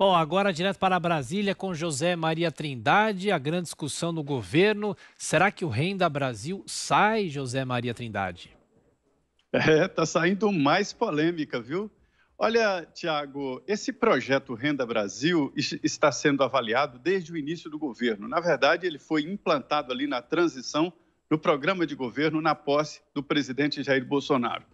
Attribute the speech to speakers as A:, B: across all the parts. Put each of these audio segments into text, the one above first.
A: Bom, agora direto para Brasília com José Maria Trindade, a grande discussão no governo. Será que o Renda Brasil sai, José Maria Trindade?
B: É, tá saindo mais polêmica, viu? Olha, Tiago, esse projeto Renda Brasil está sendo avaliado desde o início do governo. Na verdade, ele foi implantado ali na transição no programa de governo na posse do presidente Jair Bolsonaro.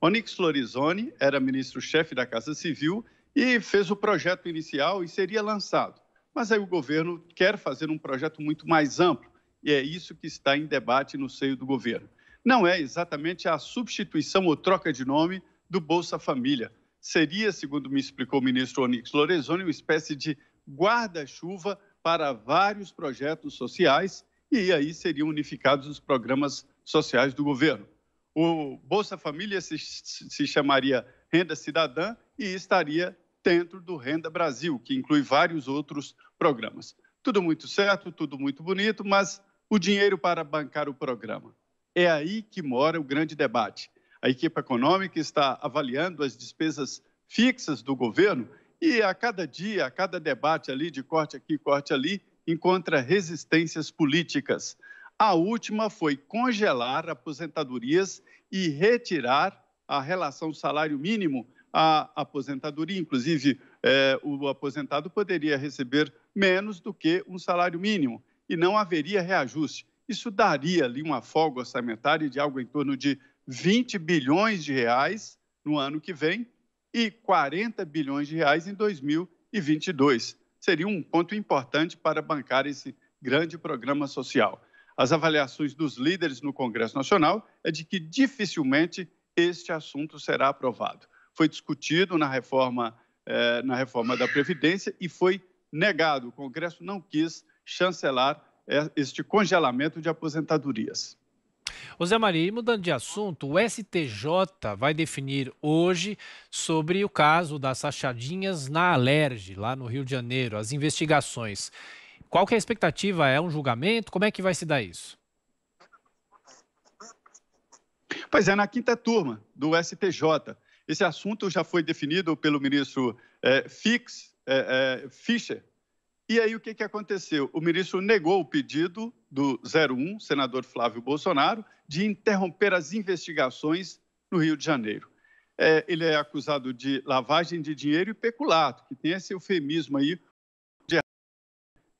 B: Onix Florizoni era ministro-chefe da Casa Civil e fez o projeto inicial e seria lançado. Mas aí o governo quer fazer um projeto muito mais amplo e é isso que está em debate no seio do governo. Não é exatamente a substituição ou troca de nome do Bolsa Família. Seria, segundo me explicou o ministro Onix Lorenzoni, uma espécie de guarda-chuva para vários projetos sociais e aí seriam unificados os programas sociais do governo. O Bolsa Família se, se chamaria Renda Cidadã e estaria dentro do Renda Brasil, que inclui vários outros programas. Tudo muito certo, tudo muito bonito, mas o dinheiro para bancar o programa. É aí que mora o grande debate. A equipe econômica está avaliando as despesas fixas do governo e a cada dia, a cada debate ali, de corte aqui, corte ali, encontra resistências políticas. A última foi congelar aposentadorias e retirar a relação salário mínimo a aposentadoria. Inclusive, é, o aposentado poderia receber menos do que um salário mínimo e não haveria reajuste. Isso daria ali uma folga orçamentária de algo em torno de 20 bilhões de reais no ano que vem e 40 bilhões de reais em 2022. Seria um ponto importante para bancar esse grande programa social. As avaliações dos líderes no Congresso Nacional é de que dificilmente este assunto será aprovado foi discutido na reforma, eh, na reforma da Previdência e foi negado. O Congresso não quis chancelar eh, este congelamento de aposentadorias.
A: Ô Zé Maria, e mudando de assunto, o STJ vai definir hoje sobre o caso das sachadinhas na Alerj, lá no Rio de Janeiro, as investigações. Qual que é a expectativa? É um julgamento? Como é que vai se dar
B: isso? Pois é, na quinta turma do STJ. Esse assunto já foi definido pelo ministro é, Fix, é, é, Fischer. E aí o que, que aconteceu? O ministro negou o pedido do 01, senador Flávio Bolsonaro, de interromper as investigações no Rio de Janeiro. É, ele é acusado de lavagem de dinheiro e peculato, que tem esse eufemismo aí de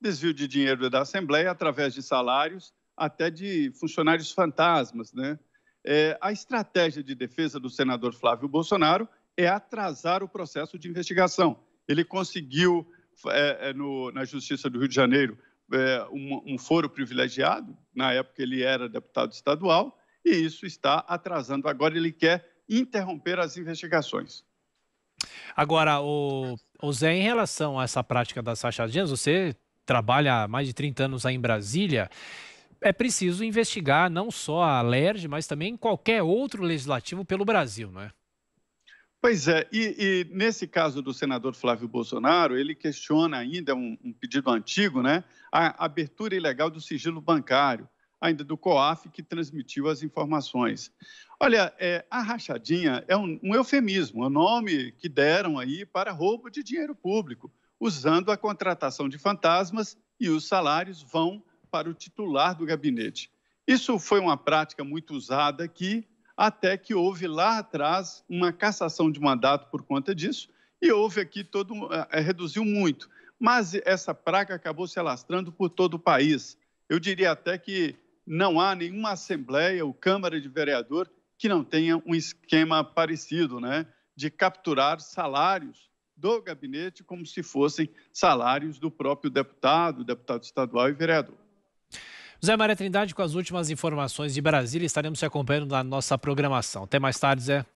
B: desvio de dinheiro da Assembleia através de salários, até de funcionários fantasmas, né? É, a estratégia de defesa do senador Flávio Bolsonaro é atrasar o processo de investigação. Ele conseguiu, é, é, no, na Justiça do Rio de Janeiro, é, um, um foro privilegiado, na época ele era deputado estadual, e isso está atrasando. Agora ele quer interromper as investigações.
A: Agora, o, o Zé, em relação a essa prática das rachadinhas, você trabalha há mais de 30 anos aí em Brasília é preciso investigar não só a LERJ, mas também qualquer outro legislativo pelo Brasil,
B: não é? Pois é, e, e nesse caso do senador Flávio Bolsonaro, ele questiona ainda é um, um pedido antigo, né? A abertura ilegal do sigilo bancário, ainda do COAF, que transmitiu as informações. Olha, é, a rachadinha é um, um eufemismo, é um nome que deram aí para roubo de dinheiro público, usando a contratação de fantasmas e os salários vão para o titular do gabinete. Isso foi uma prática muito usada aqui, até que houve lá atrás uma cassação de mandato por conta disso, e houve aqui todo. É, reduziu muito. Mas essa praga acabou se alastrando por todo o país. Eu diria até que não há nenhuma Assembleia ou Câmara de Vereador que não tenha um esquema parecido, né? De capturar salários do gabinete como se fossem salários do próprio deputado, deputado estadual e vereador. Zé Maria
A: Trindade com as últimas informações de Brasília. Estaremos se acompanhando na nossa programação. Até mais tarde, Zé.